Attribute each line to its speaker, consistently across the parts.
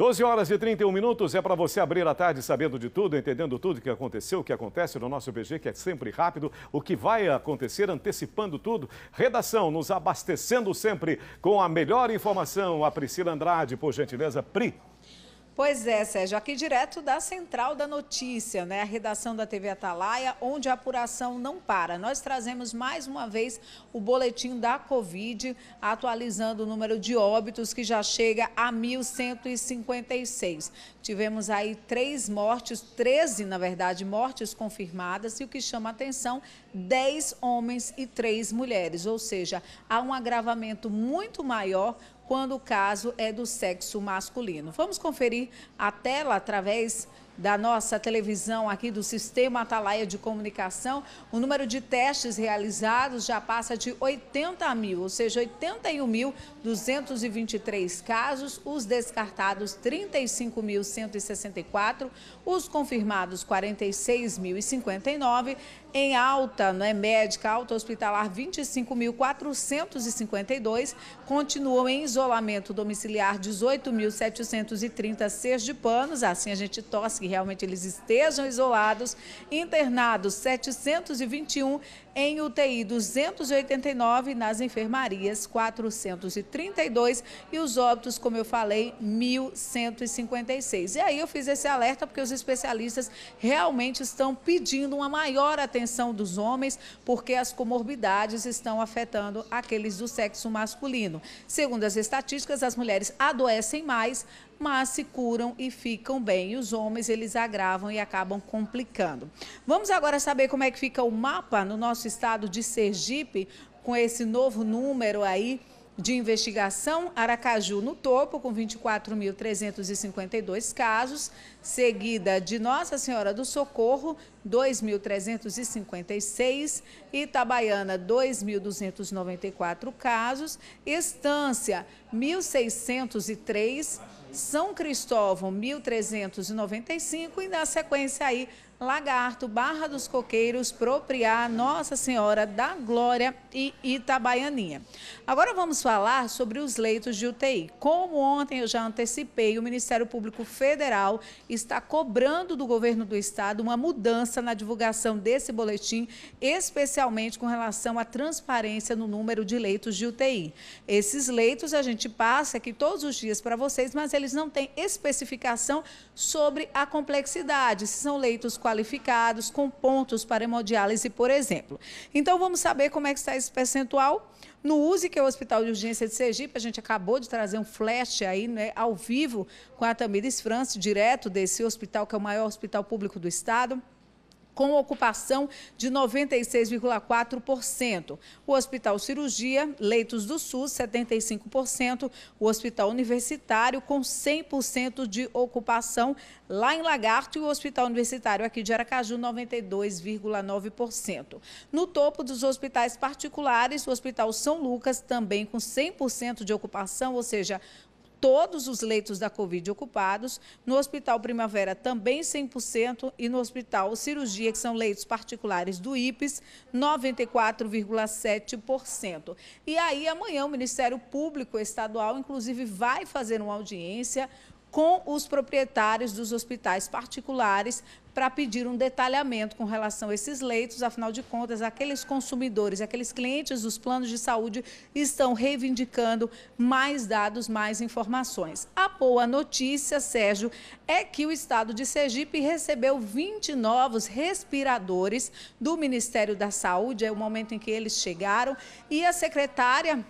Speaker 1: 12 horas e 31 minutos é para você abrir a tarde sabendo de tudo, entendendo tudo que aconteceu, o que acontece no nosso BG, que é sempre rápido, o que vai acontecer, antecipando tudo. Redação nos abastecendo sempre com a melhor informação. A Priscila Andrade, por gentileza, Pri.
Speaker 2: Pois é, Sérgio, aqui direto da Central da Notícia, né? A redação da TV Atalaia, onde a apuração não para. Nós trazemos mais uma vez o boletim da Covid, atualizando o número de óbitos que já chega a 1.156. Tivemos aí três mortes, 13, na verdade, mortes confirmadas, e o que chama a atenção, 10 homens e 3 mulheres. Ou seja, há um agravamento muito maior quando o caso é do sexo masculino. Vamos conferir a tela através da nossa televisão aqui do Sistema Atalaia de Comunicação, o número de testes realizados já passa de 80 mil, ou seja, 81.223 casos, os descartados 35.164, os confirmados 46.059, em alta né, médica, alta hospitalar 25.452, continuam em isolamento domiciliar 18.730 panos assim a gente tosse realmente eles estejam isolados. Internados 721 em UTI 289 nas enfermarias 432 e os óbitos, como eu falei, 1156. E aí eu fiz esse alerta porque os especialistas realmente estão pedindo uma maior atenção dos homens, porque as comorbidades estão afetando aqueles do sexo masculino. Segundo as estatísticas, as mulheres adoecem mais, mas se curam e ficam bem. E os homens, eles agravam e acabam complicando. Vamos agora saber como é que fica o mapa no nosso estado de Sergipe, com esse novo número aí de investigação, Aracaju no topo, com 24.352 casos, seguida de Nossa Senhora do Socorro, 2.356, Itabaiana, 2.294 casos, Estância, 1.603 são Cristóvão, 1395, e na sequência aí Lagarto, Barra dos Coqueiros, Propriá, Nossa Senhora da Glória e Itabaianinha. Agora vamos falar sobre os leitos de UTI. Como ontem eu já antecipei, o Ministério Público Federal está cobrando do governo do estado uma mudança na divulgação desse boletim, especialmente com relação à transparência no número de leitos de UTI. Esses leitos a gente passa aqui todos os dias para vocês, mas eles não têm especificação sobre a complexidade, se são leitos com qualificados, com pontos para hemodiálise, por exemplo. Então, vamos saber como é que está esse percentual. No USE, que é o Hospital de Urgência de Sergipe, a gente acabou de trazer um flash aí, né, ao vivo, com a Tamires France, direto desse hospital, que é o maior hospital público do estado com ocupação de 96,4%. O Hospital Cirurgia, leitos do SUS, 75%. O Hospital Universitário, com 100% de ocupação lá em Lagarto. E o Hospital Universitário aqui de Aracaju, 92,9%. No topo dos hospitais particulares, o Hospital São Lucas, também com 100% de ocupação, ou seja, todos os leitos da Covid ocupados. No Hospital Primavera, também 100%. E no Hospital Cirurgia, que são leitos particulares do IPES, 94,7%. E aí, amanhã, o Ministério Público Estadual, inclusive, vai fazer uma audiência com os proprietários dos hospitais particulares para pedir um detalhamento com relação a esses leitos. Afinal de contas, aqueles consumidores, aqueles clientes dos planos de saúde estão reivindicando mais dados, mais informações. A boa notícia, Sérgio, é que o estado de Sergipe recebeu 20 novos respiradores do Ministério da Saúde. É o momento em que eles chegaram e a secretária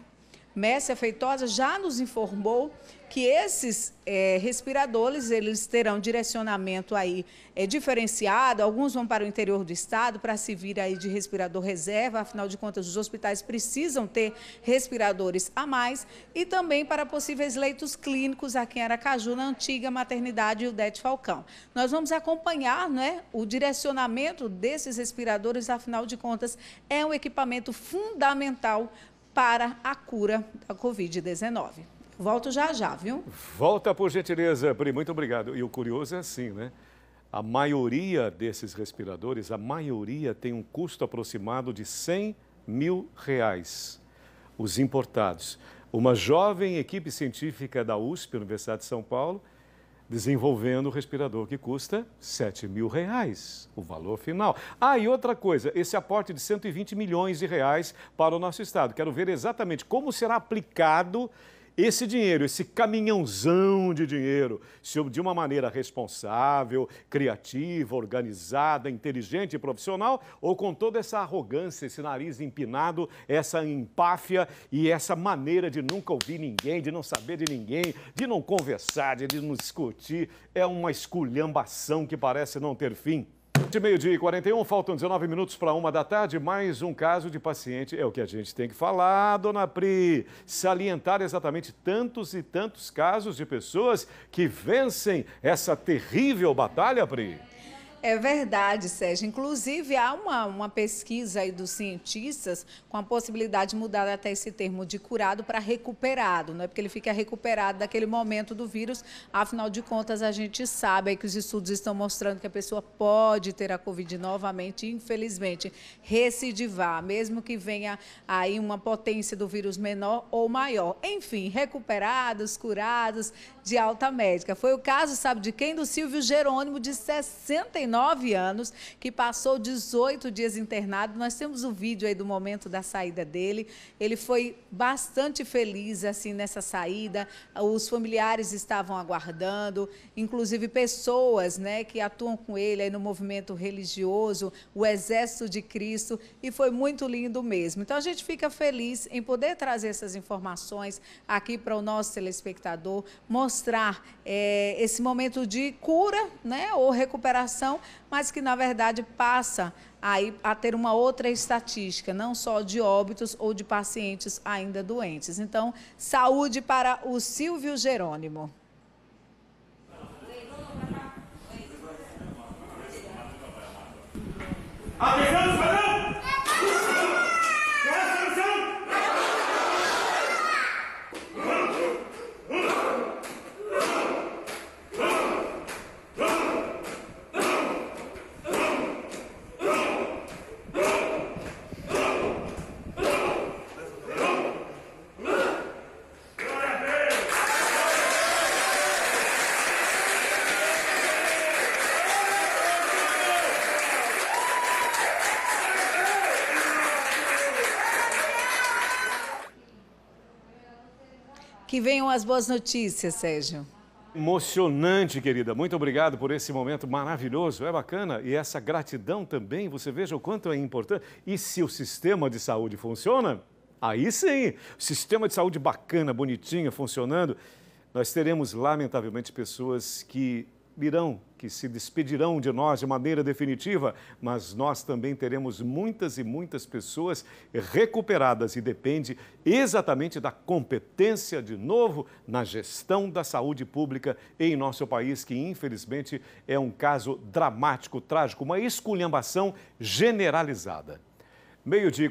Speaker 2: Messia Feitosa já nos informou que esses é, respiradores eles terão direcionamento aí é, diferenciado. Alguns vão para o interior do estado para se vir aí de respirador reserva. Afinal de contas, os hospitais precisam ter respiradores a mais e também para possíveis leitos clínicos aqui em Aracaju, na antiga maternidade Udete Falcão. Nós vamos acompanhar, né, o direcionamento desses respiradores. Afinal de contas, é um equipamento fundamental para a cura da Covid-19. Volto já já, viu?
Speaker 1: Volta por gentileza, Pri, muito obrigado. E o curioso é assim, né? A maioria desses respiradores, a maioria tem um custo aproximado de 100 mil reais, os importados. Uma jovem equipe científica da USP, Universidade de São Paulo, desenvolvendo o respirador que custa 7 mil reais, o valor final. Ah, e outra coisa, esse aporte de 120 milhões de reais para o nosso estado. Quero ver exatamente como será aplicado esse dinheiro, esse caminhãozão de dinheiro, se de uma maneira responsável, criativa, organizada, inteligente e profissional, ou com toda essa arrogância, esse nariz empinado, essa empáfia e essa maneira de nunca ouvir ninguém, de não saber de ninguém, de não conversar, de não discutir, é uma esculhambação que parece não ter fim. De meio-dia e 41, faltam 19 minutos para uma da tarde. Mais um caso de paciente. É o que a gente tem que falar, dona Pri. Salientar exatamente tantos e tantos casos de pessoas que vencem essa terrível batalha, Pri.
Speaker 2: É verdade, Sérgio. Inclusive, há uma, uma pesquisa aí dos cientistas com a possibilidade de mudar até esse termo de curado para recuperado, não é? Porque ele fica recuperado daquele momento do vírus. Afinal de contas, a gente sabe que os estudos estão mostrando que a pessoa pode ter a Covid novamente, infelizmente, recidivar, mesmo que venha aí uma potência do vírus menor ou maior. Enfim, recuperados, curados de alta médica. Foi o caso, sabe de quem? Do Silvio Jerônimo, de 69 39 anos, que passou 18 dias internado. Nós temos o vídeo aí do momento da saída dele. Ele foi bastante feliz assim nessa saída. Os familiares estavam aguardando, inclusive pessoas, né, que atuam com ele aí no movimento religioso, o Exército de Cristo, e foi muito lindo mesmo. Então a gente fica feliz em poder trazer essas informações aqui para o nosso telespectador, mostrar é, esse momento de cura, né, ou recuperação mas que na verdade passa aí a ter uma outra estatística, não só de óbitos ou de pacientes ainda doentes. Então, saúde para o Silvio Jerônimo. Atenção, Que venham as boas notícias, Sérgio.
Speaker 1: Emocionante, querida. Muito obrigado por esse momento maravilhoso. É bacana. E essa gratidão também, você veja o quanto é importante. E se o sistema de saúde funciona, aí sim, sistema de saúde bacana, bonitinho, funcionando, nós teremos, lamentavelmente, pessoas que virão que se despedirão de nós de maneira definitiva, mas nós também teremos muitas e muitas pessoas recuperadas e depende exatamente da competência de novo na gestão da saúde pública em nosso país, que infelizmente é um caso dramático, trágico, uma esculhambação generalizada. Meio dia